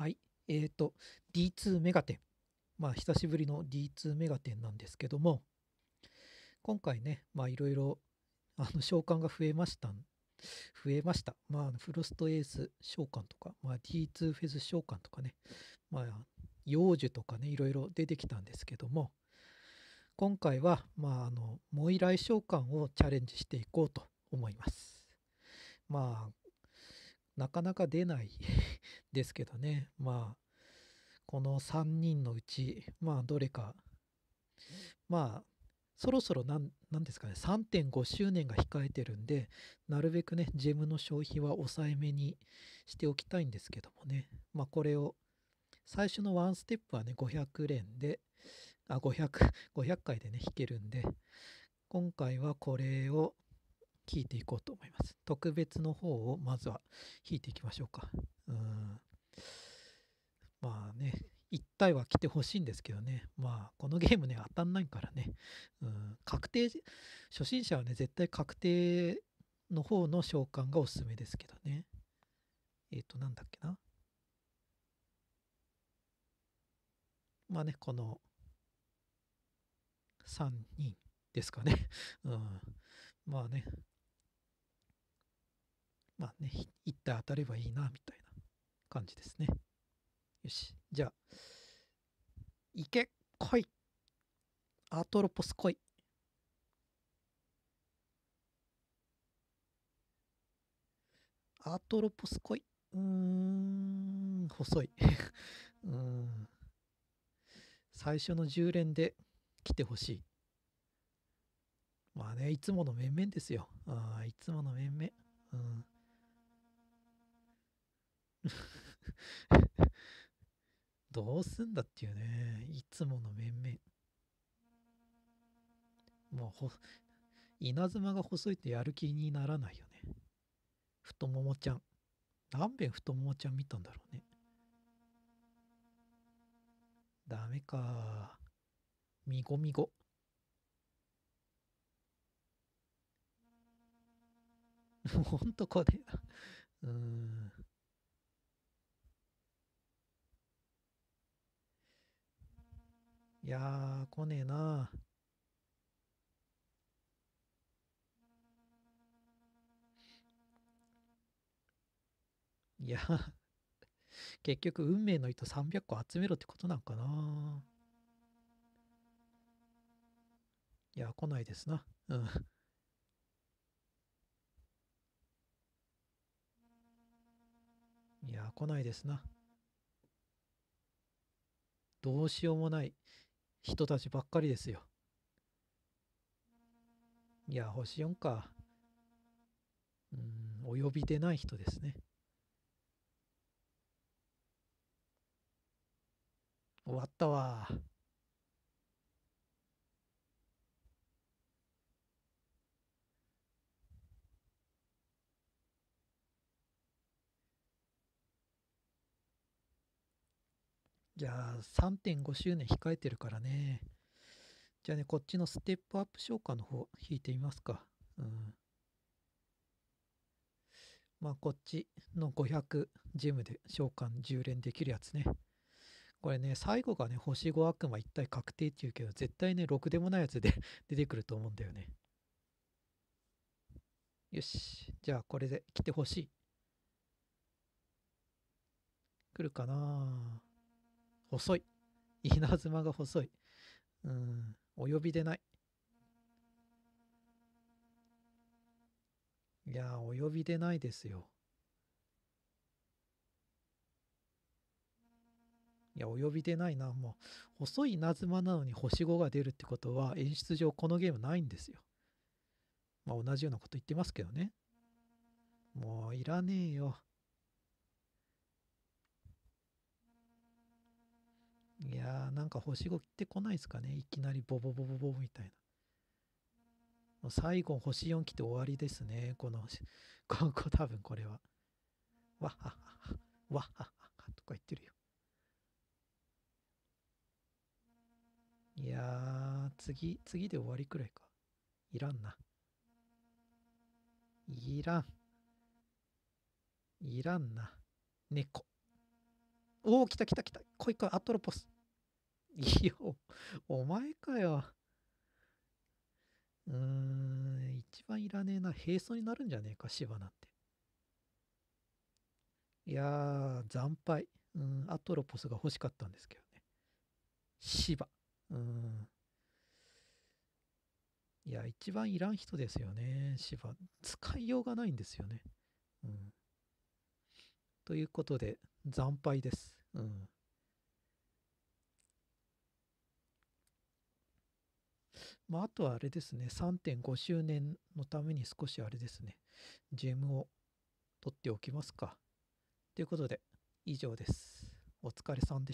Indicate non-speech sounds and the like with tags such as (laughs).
はい。えっ、ー、と、D2 メガテン。まあ、久しぶりの D2 メガテンなんですけども、今回ね、まあ、いろいろ、あの、召喚が増えました。増えました。まあ、フロストエース召喚とか、まあ、D2 フェズ召喚とかね、まあ、幼樹とかね、いろいろ出てきたんですけども、今回は、まあ、あの、も依頼召喚をチャレンジしていこうと思います。まあ、なかなか出ないですけどね、まあ、この3人のうち、まあ、どれか、まあ、そろそろ何ですかね、3.5周年が控えてるんで、なるべくね、ジェムの消費は抑えめにしておきたいんですけどもね、まあ、これを、最初のワンステップはね、500連で、あ、500、500回でね、弾けるんで、今回はこれを聞いていこうと思います。特別の方をまずは弾いていきましょうか。うん。まあね、1体は来てほしいんですけどね。まあ、このゲームね、当たんないからね。うん、確定、初心者はね、絶対確定の方の召喚がおすすめですけどね。えっ、ー、と、なんだっけな。まあね、この3人ですかね。(laughs) うん。まあね、まあね、一体当たればいいな、みたいな感じですね。よし。じゃあ、行け、来い。アートロポス来い。アートロポス来い。うーん、細い。(laughs) うん。最初の10連で来てほしい。まあね、いつもの面々ですよ。あいつもの面々。うん。どうすんだっていうね。いつもの面々。もうほ、稲妻が細いとやる気にならないよね。太ももちゃん。何遍太ももちゃん見たんだろうね。ダメか。みごみご。(laughs) ほんとこれうーん。いやー、来ねえなー。いや、(laughs) 結局運命の糸300個集めろってことなんかな。いや、来ないですな。うん。いや、来ないですな。どうしようもない。人たちばっかりですよ。いや、星4か。うん、お呼びでない人ですね。終わったわ。じゃあ3.5周年控えてるからね。じゃあね、こっちのステップアップ消化の方引いてみますか。うん。まあこっちの500ジムで召喚10連できるやつね。これね、最後がね、星5悪魔一体確定っていうけど、絶対ね、6でもないやつで (laughs) 出てくると思うんだよね。よし。じゃあこれで来てほしい。来るかな細い。稲妻が細い。うん、お呼びでない。いやお呼びでないですよ。いや、お呼びでないな。もう、細い稲妻なのに星5が出るってことは、演出上このゲームないんですよ。まあ、同じようなこと言ってますけどね。もう、いらねえよ。なんか星5切ってこないですかねいきなりボボボボボみたいな。もう最後星4来て終わりですね。この、(laughs) ここ多分これは。わっはっは、わっはっはとか言ってるよ。いやー、次、次で終わりくらいか。いらんな。いらん。いらんな。猫。おお、来た来た来た。こいこい、アトロポス。いや、お前かよ。うーん、一番いらねえな。並走になるんじゃねえか、芝なんて。いやー、惨敗。うん、アトロポスが欲しかったんですけどね。芝。うん。いや、一番いらん人ですよね、芝。使いようがないんですよね。うん。ということで、惨敗です。うん。まあ、あとはあれですね、3.5周年のために少しあれですね、ジェムを取っておきますか。ということで、以上です。お疲れさんでした。